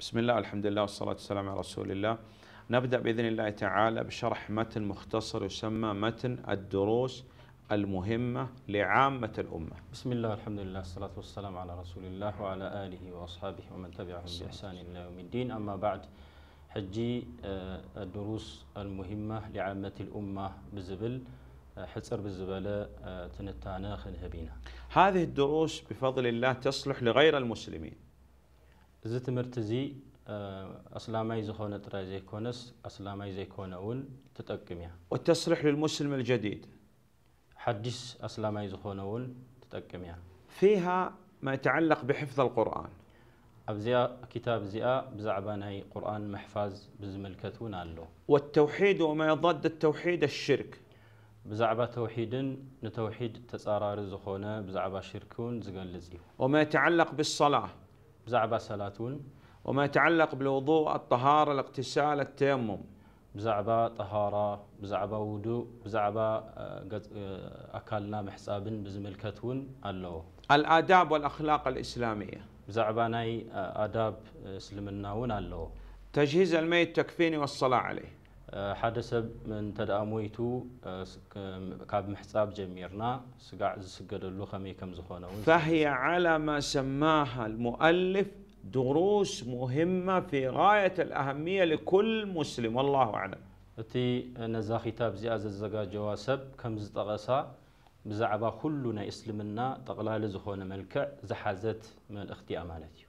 بسم الله الحمد لله والصلاة والسلام على رسول الله نبدأ بإذن الله تعالى بشرح متن مختصر يسمى متن الدروس المهمة لعامة الأمة بسم الله الحمد لله والصلاة والسلام على رسول الله وعلى آله وأصحابه ومن تبعهم بإحسان إلى يوم الدين أما بعد حجي آه، الدروس المهمة لعامة الأمة بزبل آه، حصر بالزبالة تنتانا خنهبينا هذه الدروس بفضل الله تصلح لغير المسلمين እዚ مرتزي እዚ أسلامي زخونة رايزي كونس أسلامي زي كونون تتقم يا وتصلح للمسلم الجديد حديث أسلامي زخونون تتقم يا فيها ما يتعلق بحفظ القرآن أبزياء كتاب زياء بزعبان هي قرآن محفظ بزملكتون الله والتوحيد وما يضاد التوحيد الشرك بزعبة توحيد نتوحيد تسارار زخونة بزعبة شركون زقل وما يتعلق بالصلاة بزعبة سلاتون وما يتعلق بالوضوء الطهارة الاغتسال التيمم بزعبة طهارة بزعبة وضوء بزعبة آه، آه، أكلنا محساب بزملكتون الله الآداب والأخلاق الإسلامية بزعبة ناي آه، آداب سلمنا ون الله تجهيز الميت تكفيني والصلاة عليه حدا من تدامويتو كاب محساب جميرنا سقع سقر اللغة كم زخونا فهي على ما سماها المؤلف دروس مهمة في غاية الأهمية لكل مسلم والله أعلم أتي نزا خطاب زي الزقا جواسب كم زتغسا بزعبا كلنا إسلمنا تقلال زخونا ملكع زحازت من اختي أمانتي